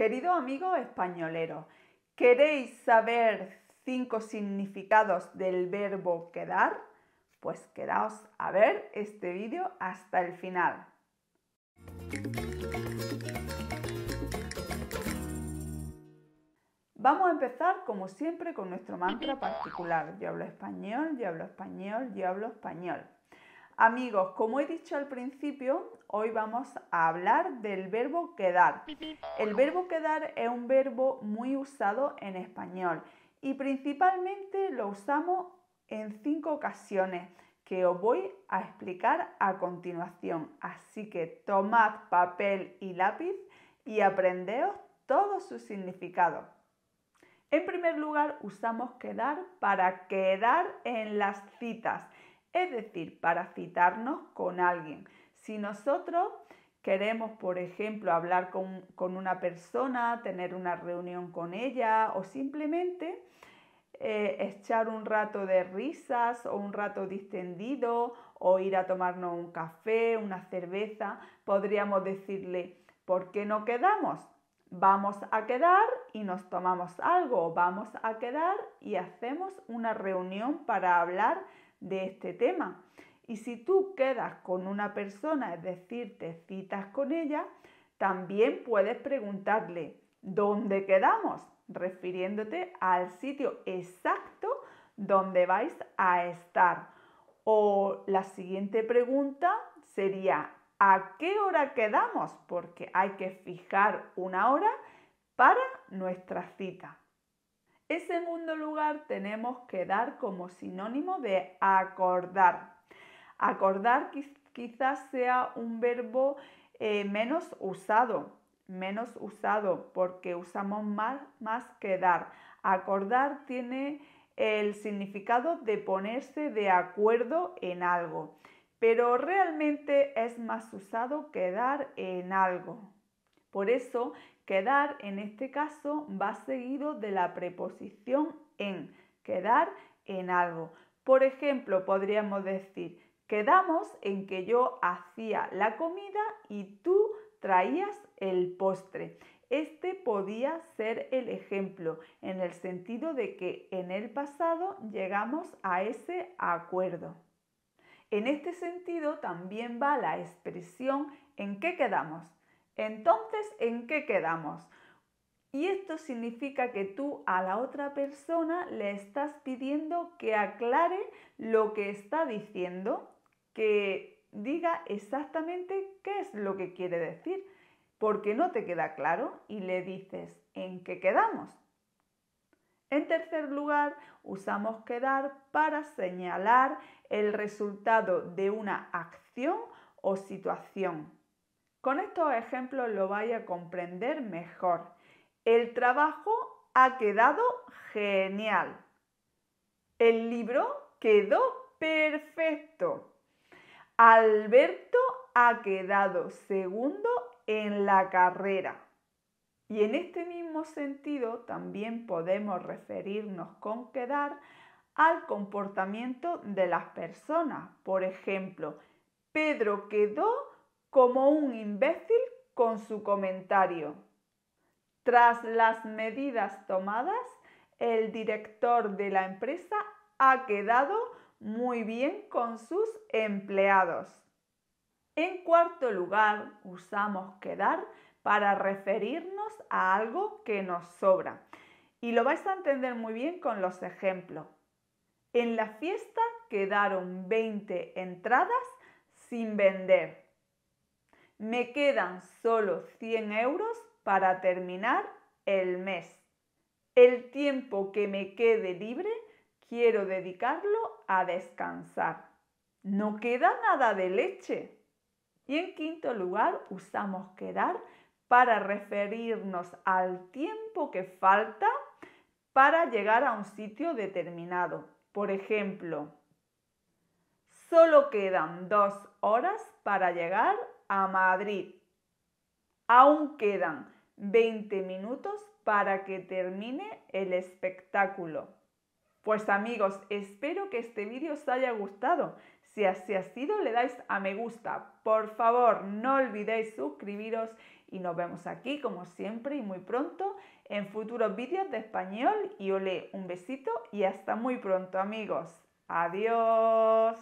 Querido amigo españolero, ¿queréis saber cinco significados del verbo quedar? Pues quedaos a ver este vídeo hasta el final. Vamos a empezar como siempre con nuestro mantra particular. Yo hablo español, yo hablo español, yo hablo español. Amigos, como he dicho al principio, hoy vamos a hablar del verbo quedar. El verbo quedar es un verbo muy usado en español y principalmente lo usamos en cinco ocasiones que os voy a explicar a continuación. Así que tomad papel y lápiz y aprendeos todo su significado. En primer lugar, usamos quedar para quedar en las citas. Es decir, para citarnos con alguien. Si nosotros queremos, por ejemplo, hablar con, una persona, tener una reunión con ella o simplemente eh, echar un rato de risas o un rato distendido o ir a tomarnos un café, una cerveza, podríamos decirle, ¿por qué no quedamos? Vamos a quedar y nos tomamos algo, vamos a quedar y hacemos una reunión para hablar de este tema. Y si tú quedas con una persona, es decir, te citas con ella, también puedes preguntarle, ¿dónde quedamos? Refiriéndote al sitio exacto donde vais a estar. O la siguiente pregunta sería, ¿a qué hora quedamos? Porque hay que fijar una hora para nuestra cita. En segundo lugar tenemos que dar como sinónimo de acordar. Acordar quizás sea un verbo eh, menos usado, menos usado porque usamos más, más que dar. Acordar tiene el significado de ponerse de acuerdo en algo, pero realmente es más usado quedar en algo. Por eso, quedar en este caso va seguido de la preposición en, quedar en algo. Por ejemplo, podríamos decir, quedamos en que yo hacía la comida y tú traías el postre. Este podía ser el ejemplo, en el sentido de que en el pasado llegamos a ese acuerdo. En este sentido también va la expresión en qué quedamos. Entonces, ¿en qué quedamos? Y esto significa que tú a la otra persona le estás pidiendo que aclare lo que está diciendo, que diga exactamente qué es lo que quiere decir, porque no te queda claro y le dices, ¿en qué quedamos? En tercer lugar, usamos quedar para señalar el resultado de una acción o situación. Con estos ejemplos lo vaya a comprender mejor. El trabajo ha quedado genial. El libro quedó perfecto. Alberto ha quedado segundo en la carrera. Y en este mismo sentido también podemos referirnos con quedar al comportamiento de las personas. Por ejemplo, Pedro quedó como un imbécil con su comentario. Tras las medidas tomadas, el director de la empresa ha quedado muy bien con sus empleados. En cuarto lugar, usamos quedar para referirnos a algo que nos sobra. Y lo vais a entender muy bien con los ejemplos. En la fiesta quedaron 20 entradas sin vender. Me quedan solo 100 euros para terminar el mes. El tiempo que me quede libre quiero dedicarlo a descansar. No queda nada de leche. Y en quinto lugar usamos quedar para referirnos al tiempo que falta para llegar a un sitio determinado. Por ejemplo, solo quedan dos horas para llegar a Madrid. Aún quedan 20 minutos para que termine el espectáculo. Pues amigos, espero que este vídeo os haya gustado. Si así ha sido, le dais a me gusta. Por favor, no olvidéis suscribiros y nos vemos aquí como siempre y muy pronto en futuros vídeos de español y olé un besito y hasta muy pronto amigos. Adiós.